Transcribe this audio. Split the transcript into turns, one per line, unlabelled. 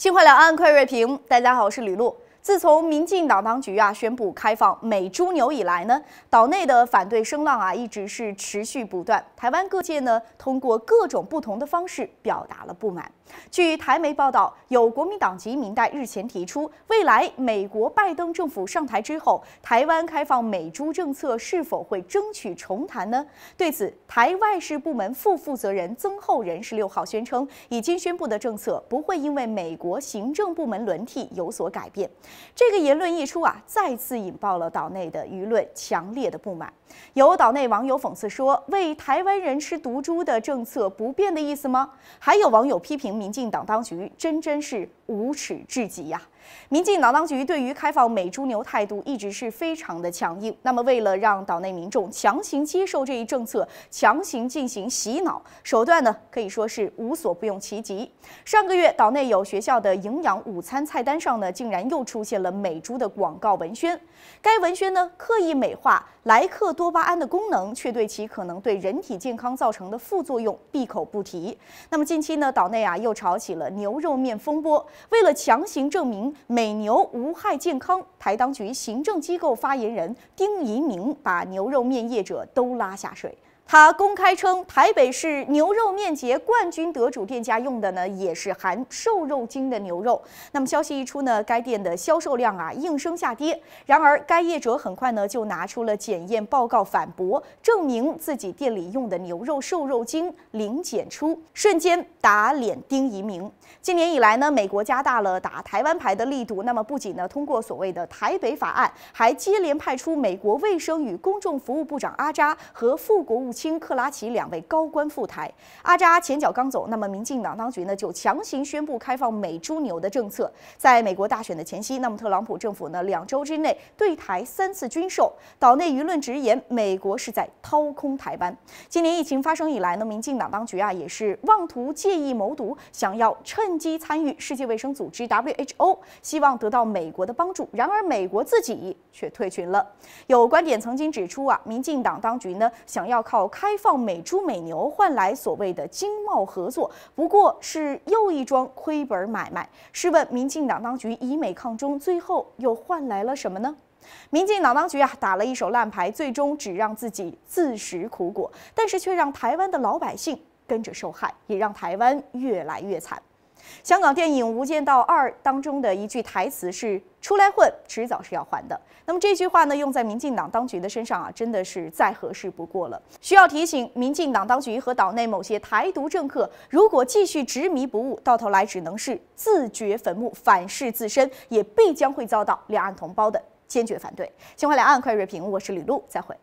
心怀两岸快乐评，大家好，我是李璐。自从民进党当局啊宣布开放美猪牛以来呢，岛内的反对声浪啊一直是持续不断。台湾各界呢通过各种不同的方式表达了不满。据台媒报道，有国民党籍民代日前提出，未来美国拜登政府上台之后，台湾开放美猪政策是否会争取重谈呢？对此，台外事部门副负责人曾厚仁十六号宣称，已经宣布的政策不会因为美国行政部门轮替有所改变。这个言论一出啊，再次引爆了岛内的舆论，强烈的不满。有岛内网友讽刺说：“为台湾人吃毒猪的政策不变的意思吗？”还有网友批评民进党当局真真是无耻至极呀。民进党当局对于开放美猪牛态度一直是非常的强硬。那么，为了让岛内民众强行接受这一政策，强行进行洗脑手段呢，可以说是无所不用其极。上个月，岛内有学校的营养午餐菜单上呢，竟然又出现了美猪的广告文宣。该文宣呢，刻意美化莱克多巴胺的功能，却对其可能对人体健康造成的副作用闭口不提。那么，近期呢，岛内啊又炒起了牛肉面风波。为了强行证明，美牛无害健康，台当局行政机构发言人丁仪明把牛肉面业者都拉下水。他公开称，台北市牛肉面节冠军得主店家用的呢也是含瘦肉精的牛肉。那么消息一出呢，该店的销售量啊应声下跌。然而，该业者很快呢就拿出了检验报告反驳，证明自己店里用的牛肉瘦肉精零检出，瞬间打脸丁一鸣。今年以来呢，美国加大了打台湾牌的力度。那么不仅呢通过所谓的台北法案，还接连派出美国卫生与公众服务部长阿扎和副国务。亲克拉奇两位高官赴台，阿扎前脚刚走，那么民进党当局呢就强行宣布开放美猪牛的政策。在美国大选的前夕，那么特朗普政府呢两周之内对台三次军售，岛内舆论直言美国是在掏空台湾。今年疫情发生以来呢，民进党当局啊也是妄图借意谋独，想要趁机参与世界卫生组织 WHO，希望得到美国的帮助。然而美国自己却退群了。有观点曾经指出啊，民进党当局呢想要靠。开放美猪美牛换来所谓的经贸合作，不过是又一桩亏本买卖。试问，民进党当局以美抗中，最后又换来了什么呢？民进党当局啊，打了一手烂牌，最终只让自己自食苦果，但是却让台湾的老百姓跟着受害，也让台湾越来越惨。香港电影《无间道二》当中的一句台词是“出来混，迟早是要还的”。那么这句话呢，用在民进党当局的身上啊，真的是再合适不过了。需要提醒民进党当局和岛内某些台独政客，如果继续执迷不悟，到头来只能是自掘坟墓，反噬自身，也必将会遭到两岸同胞的坚决反对。新华两岸快讯，锐评，我是李璐，再会。